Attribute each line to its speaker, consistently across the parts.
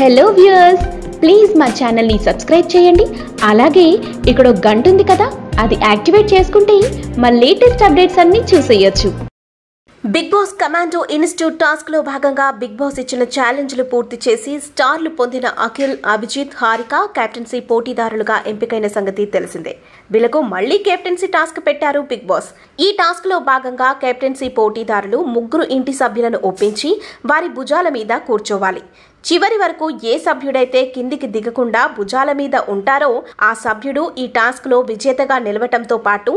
Speaker 1: hello viewers please మా ఛానల్ని subscribe చేయండి అలాగే ఇక్కడ గంట ఉంది కదా అది యాక్టివేట్ చేసుకుంటే మా లేటెస్ట్ అప్డేట్స్ అన్నీ చూసేయచ్చు బిగ్ బాస్ కమాండో ఇన్స్టిట్యూట్ టాస్క్లో భాగంగా బిగ్ బాస్ ఇచ్చిన ఛాలెంజ్లు పూర్తి చేసి స్టార్లు పొందిన అఖిల్ అభిజిత్ హారిక కెప్టెన్సీ పోటీదారులుగా ఎంపికైన సంగతి తెలిసిందే వీళ్లకు మళ్లీ కెప్టెన్సీ టాస్క్ పెట్టారు బిగ్ బాస్ ఈ టాస్క్ లో భాగంగా కెప్టెన్సీ పోటీదారులు ముగ్గురు ఇంటి సభ్యులను ఒప్పించి వారి భుజాల మీద కూర్చోవాలి చివరి వరకు ఏ సభ్యుడైతే కిందికి దిగకుండా భుజాల మీద ఉంటారో ఆ సభ్యుడు ఈ టాస్క్లో విజేతగా నిలవటంతో పాటు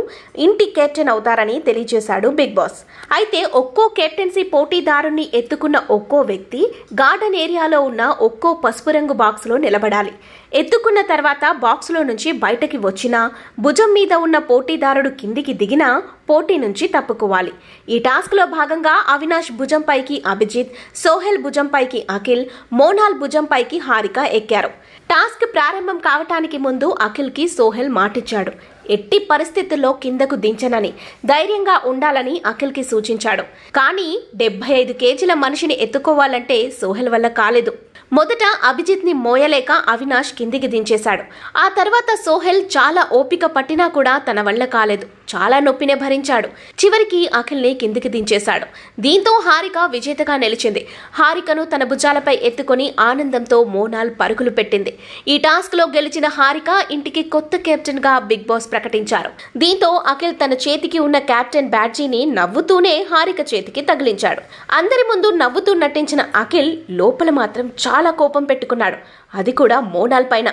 Speaker 1: ఇంటి కెప్టెన్ అవుతారని తెలియజేశాడు బిగ్ బాస్ అయితే ఒక్కో కెప్టెన్సీ పోటీదారుని ఎత్తుకున్న ఒక్కో వ్యక్తి గార్డెన్ ఏరియాలో ఉన్న ఒక్కో పసుపు రంగు బాక్స్లో నిలబడాలి ఎత్తుకున్న తర్వాత బాక్స్లో నుంచి బయటకి వచ్చినా భుజం మీద ఉన్న పోటీదారుడు కిందికి దిగినా పోటీ నుంచి తప్పుకోవాలి ఈ టాస్క్లో భాగంగా అవినాష్ భుజంపైకి అభిజిత్ సోహెల్ భుజంపైకి అఖిల్ మోనాల్ భుజంపైకి హారిక ఎక్కారు టాస్క్ ప్రారంభం కావటానికి ముందు అఖిల్కి సోహెల్ మాటిచ్చాడు ఎట్టి పరిస్థితుల్లో కిందకు దించనని ధైర్యంగా ఉండాలని అఖిల్కి సూచించాడు కానీ డెబ్బై ఐదు కేజీల మనిషిని ఎత్తుకోవాలంటే సోహెల్ వల్ల కాలేదు మొదట అభిజిత్ని మోయలేక అవినాష్ కిందికి దించేశాడు ఆ తర్వాత సోహెల్ చాలా ఓపిక పట్టినా కూడా తన వల్ల కాలేదు చాలా నొప్పినే భరించాడు చివరికి అఖిల్ని కిందికి దించేశాడు దీంతో హారిక విజేతగా నిలిచింది హారికను తన భుజాలపై ఎత్తుకొని ఆనందంతో మోనాల్ పరుగులు పెట్టింది ఈ టాస్క్లో గెలిచిన హారిక ఇంటికి కొత్త కెప్టెన్గా బిగ్ బాస్ ప్రకటించారు దీంతో అఖిల్ తన చేతికి ఉన్న కెప్టెన్ బ్యాడ్జీని నవ్వుతూనే హారిక చేతికి తగిలించాడు అందరి ముందు నవ్వుతూ నటించిన అఖిల్ లోపల మాత్రం చాలా కోపం పెట్టుకున్నాడు అది కూడా మోనాల్ పైన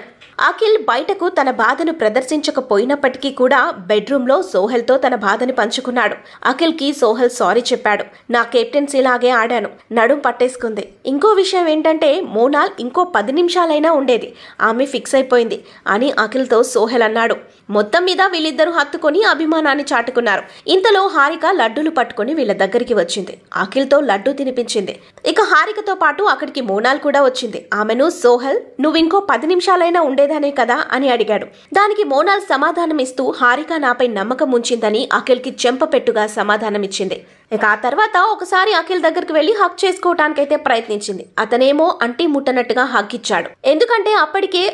Speaker 1: అఖిల్ బయటకు తన బాధను ప్రదర్శించకపోయినప్పటికీ కూడా బెడ్రూమ్లో సోహెల్తో తన బాధను పంచుకున్నాడు అఖిల్కి సోహెల్ సారీ చెప్పాడు నా కెప్టెన్సీలాగే ఆడాను నడుం పట్టేసుకుంది ఇంకో విషయం ఏంటంటే మోనాల్ ఇంకో పది నిమిషాలైనా ఉండేది ఆమె ఫిక్స్ అయిపోయింది అని అఖిల్తో సోహెల్ అన్నాడు మొత్తం మీద వీళ్ళిద్దరూ హత్తుకొని అభిమానాన్ని చాటుకున్నారు ఇంతలో హారిక లడ్డూలు పట్టుకుని వీళ్ళ దగ్గరికి వచ్చింది అఖిల్తో లడ్డూ తినిపించింది ఇక హారికతో పాటు అక్కడికి మోనాల్ కూడా వచ్చింది ఆమెను సోహెల్ నువ్వింకో పది నిమిషాలైనా ఉండేదానే కదా అని అడిగాడు దానికి మోనాల్ సమాధానమిస్తూ హారిక నాపై నమ్మకం ఉంచిందని అఖిల్కి చెంపపెట్టుగా సమాధానమిచ్చింది ఇక ఆ తర్వాత ఒకసారి అఖిల్ దగ్గరికి వెళ్లి హక్ చేసుకోవటానికైతే ప్రయత్నించింది అతనేమో అంటి ముట్టనట్టుగా హక్ ఇచ్చాడు ఎందుకంటే అప్పటికే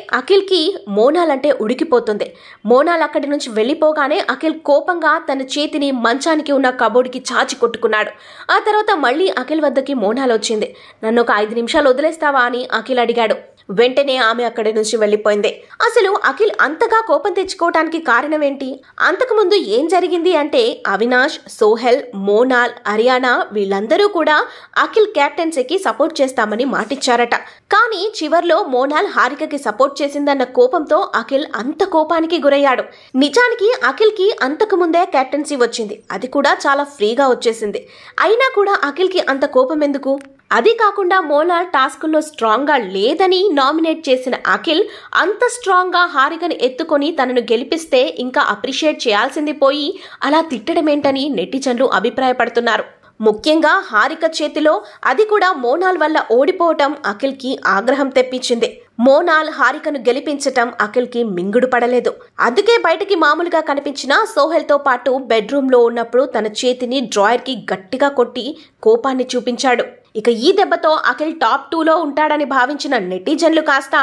Speaker 1: కి మోనాల్ అంటే ఉడికిపోతుంది మోనాల్ అక్కడి నుంచి వెళ్ళిపోగానే అఖిల్ కోపంగా తన చేతిని మంచానికి ఉన్న కబోర్డ్కి చాచి కొట్టుకున్నాడు ఆ తర్వాత మళ్ళీ అఖిల్ వద్దకి మోనాల్ వచ్చింది నన్ను ఒక ఐదు నిమిషాలు వదిలేస్తావా అని అఖిల్ అడిగాడు వెంటనే ఆమె అక్కడి నుంచి వెళ్ళిపోయింది అసలు అఖిల్ అంతగా కోపం తెచ్చుకోవటానికి కారణం ఏంటి అంతకుముందు ఏం జరిగింది అంటే అవినాష్ సోహెల్ మోనాల్ హర్యానా వీళ్ళందరూ కూడా అఖిల్ క్యాప్టెన్సీకి సపోర్ట్ చేస్తామని మాటిచ్చారట కానీ చివర్లో మోనాల్ హారికకి సపోర్ట్ చేసిందన్న కోపంతో అఖిల్ అంత కోపానికి గురయ్యాడు నిజానికి అఖిల్ కి అంతకుముందే క్యాప్టెన్సీ వచ్చింది అది కూడా చాలా ఫ్రీగా వచ్చేసింది అయినా కూడా కి అంత కోపం ఎందుకు అది కాకుండా మోనాల్ టాస్కుల్లో స్ట్రాంగ్గా లేదని నామినేట్ చేసిన అఖిల్ అంత స్ట్రాంగ్గా హారికను ఎత్తుకొని తనను గెలిపిస్తే ఇంకా అప్రిషియేట్ చేయాల్సింది పోయి అలా తిట్టడమేంటని నెటిజన్లు అభిప్రాయపడుతున్నారు ముఖ్యంగా హారిక చేతిలో అది కూడా మోనాల్ వల్ల ఓడిపోవటం అఖిల్కి ఆగ్రహం తెప్పించింది మోనాల్ హారికను గెలిపించటం అఖిల్కి మింగుడు పడలేదు అందుకే బయటికి మామూలుగా కనిపించిన సోహెల్తో పాటు బెడ్రూమ్లో ఉన్నప్పుడు తన చేతిని డ్రాయర్కి గట్టిగా కొట్టి కోపాన్ని చూపించాడు ఇక ఈ దెబ్బతో అఖిల్ టాప్ టూలో ఉంటాడని భావించిన నెటిజన్లు కాస్త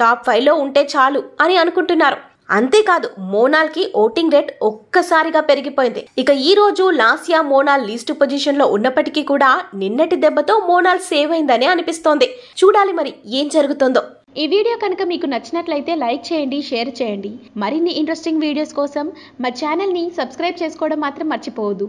Speaker 1: టాప్ ఫైవ్లో ఉంటే చాలు అని అనుకుంటున్నారు అంతేకాదు మోనాల్కి ఓటింగ్ రేట్ ఒక్కసారిగా పెరిగిపోయింది ఇక ఈ రోజు లాస్యా మోనాల్ లీస్ట్ పొజిషన్ లో ఉన్నప్పటికీ కూడా నిన్నటి దెబ్బతో మోనాల్ సేవ్ అయిందని అనిపిస్తోంది చూడాలి మరి ఏం జరుగుతుందో ఈ వీడియో కనుక మీకు నచ్చినట్లయితే లైక్ చేయండి షేర్ చేయండి మరిన్ని ఇంట్రెస్టింగ్ వీడియోస్ కోసం మా ఛానల్ని సబ్స్క్రైబ్ చేసుకోవడం మాత్రం మర్చిపోవద్దు